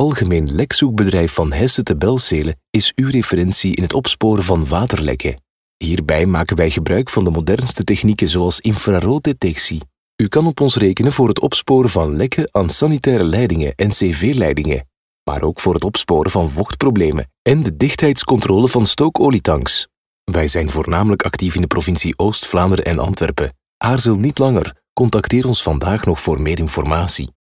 Algemeen Lekzoekbedrijf van Hesse te Belcelen is uw referentie in het opsporen van waterlekken. Hierbij maken wij gebruik van de modernste technieken zoals infrarooddetectie. U kan op ons rekenen voor het opsporen van lekken aan sanitaire leidingen en cv-leidingen, maar ook voor het opsporen van vochtproblemen en de dichtheidscontrole van stookolietanks. Wij zijn voornamelijk actief in de provincie Oost-Vlaanderen en Antwerpen. Aarzel niet langer, contacteer ons vandaag nog voor meer informatie.